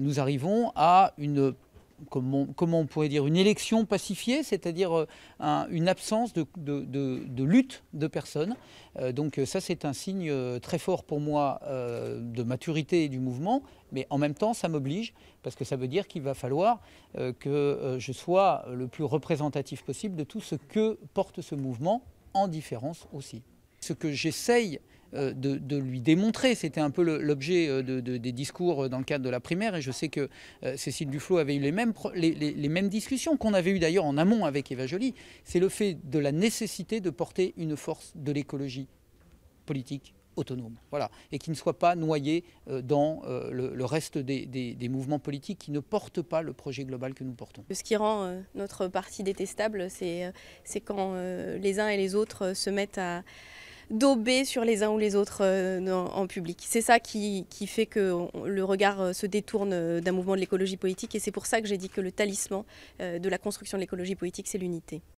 Nous arrivons à une Comment, on pourrait dire, une élection pacifiée, c'est-à-dire euh, une absence de, lutte de personnes. Euh, donc ça, c'est un signe euh, très fort pour moi de maturité du mouvement, mais en même temps, ça m'oblige, parce que ça veut dire qu'il va falloir que je sois le plus représentatif possible de tout ce que porte ce mouvement, en différence aussi. Ce que j'essaye euh, de, lui démontrer. C'était un peu l'objet euh, des discours euh, dans le cadre de la primaire. Et je sais que Cécile Duflot avait eu les mêmes, les, mêmes discussions qu'on avait eu d'ailleurs en amont avec Eva Joly. C'est le fait de la nécessité de porter une force de l'écologie politique autonome, voilà, et qui ne soit pas noyée dans le, reste des, mouvements politiques qui ne portent pas le projet global que nous portons. Ce qui rend notre parti détestable, c'est quand les uns et les autres se mettent à d'auber sur les uns ou les autres euh, en public. C'est ça qui, qui, fait que le regard euh, se détourne euh, d'un mouvement de l'écologie politique et c'est pour ça que j'ai dit que le talisman de la construction de l'écologie politique, c'est l'unité.